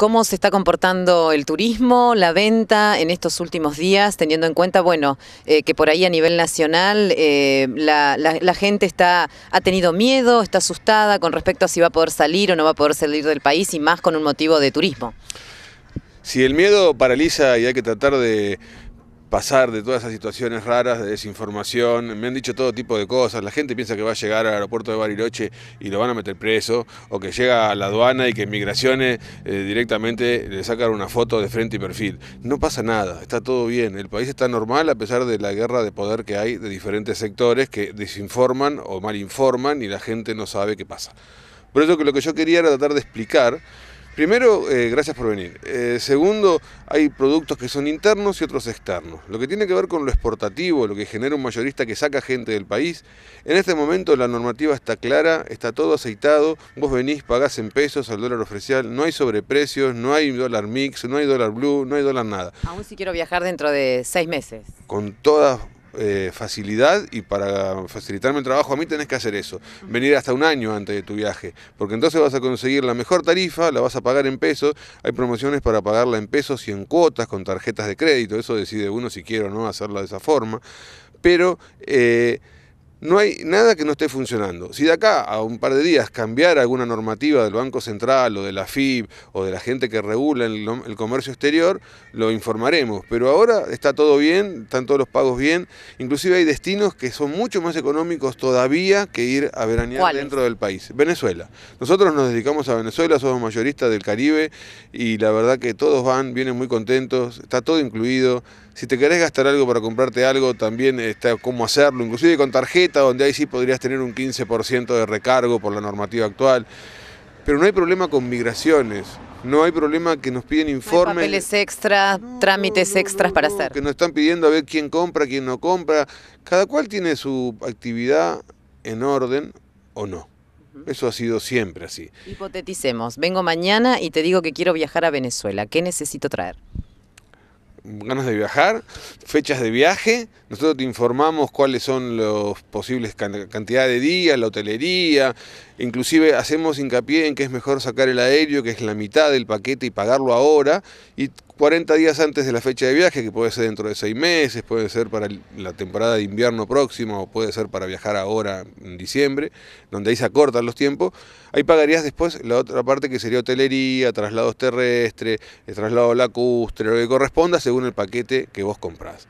cómo se está comportando el turismo, la venta en estos últimos días, teniendo en cuenta, bueno, eh, que por ahí a nivel nacional eh, la, la, gente está, ha tenido miedo, está asustada con respecto a si va a poder salir o no va a poder salir del país y más con un motivo de turismo. Si el miedo paraliza y hay que tratar de pasar de todas esas situaciones raras de desinformación. Me han dicho todo tipo de cosas. La gente piensa que va a llegar al aeropuerto de Bariloche y lo van a meter preso, o que llega a la aduana y que inmigraciones eh, directamente le sacan una foto de frente y perfil. No pasa nada, está todo bien. El país está normal a pesar de la guerra de poder que hay de diferentes sectores que desinforman o malinforman y la gente no sabe qué pasa. Por eso que lo que yo quería era tratar de explicar Primero, eh, gracias por venir. Eh, segundo, hay productos que son internos y otros externos. Lo que tiene que ver con lo exportativo, lo que genera un mayorista que saca gente del país, en este momento la normativa está clara, está todo aceitado, vos venís, pagás en pesos al dólar oficial, no hay sobreprecios, no hay dólar mix, no hay dólar blue, no hay dólar nada. Aún si quiero viajar dentro de seis meses. Con todas eh, facilidad y para facilitarme el trabajo a mí tenés que hacer eso. Venir hasta un año antes de tu viaje, porque entonces vas a conseguir la mejor tarifa, la vas a pagar en pesos, hay promociones para pagarla en pesos y en cuotas con tarjetas de crédito, eso decide uno si quiere o no hacerla de esa forma, pero... Eh, no hay nada que no esté funcionando. Si de acá a un par de días cambiar alguna normativa del Banco Central o de la FIB o de la gente que regula el, comercio exterior, lo informaremos. Pero ahora está todo bien, están todos los pagos bien. Inclusive hay destinos que son mucho más económicos todavía que ir a veranear dentro del país. Venezuela. Nosotros nos dedicamos a Venezuela, somos mayoristas del Caribe y la verdad que todos van, vienen muy contentos, está todo incluido. Si te querés gastar algo para comprarte algo, también está cómo hacerlo, inclusive con tarjeta donde ahí sí podrías tener un 15% de recargo por la normativa actual. Pero no hay problema con migraciones, no hay problema que nos piden informes. papeles extra, trámites extras para hacer. Que nos están pidiendo a ver quién compra, quién no compra. Cada cual tiene su actividad en orden o no. Eso ha sido siempre así. Hipoteticemos, vengo mañana y te digo que quiero viajar a Venezuela. ¿Qué necesito traer? ganas de viajar, fechas de viaje, nosotros te informamos cuáles son los posibles cantidades de días, la hotelería, inclusive hacemos hincapié en que es mejor sacar el aéreo, que es la mitad del paquete y pagarlo ahora, 40 días antes de la fecha de viaje, que puede ser dentro de seis meses, puede ser para la temporada de invierno próxima o puede ser para viajar ahora en diciembre, donde ahí se acortan los tiempos, ahí pagarías después la otra parte que sería hotelería, traslados terrestres, el traslado lacustre, lo que corresponda según el paquete que vos comprás.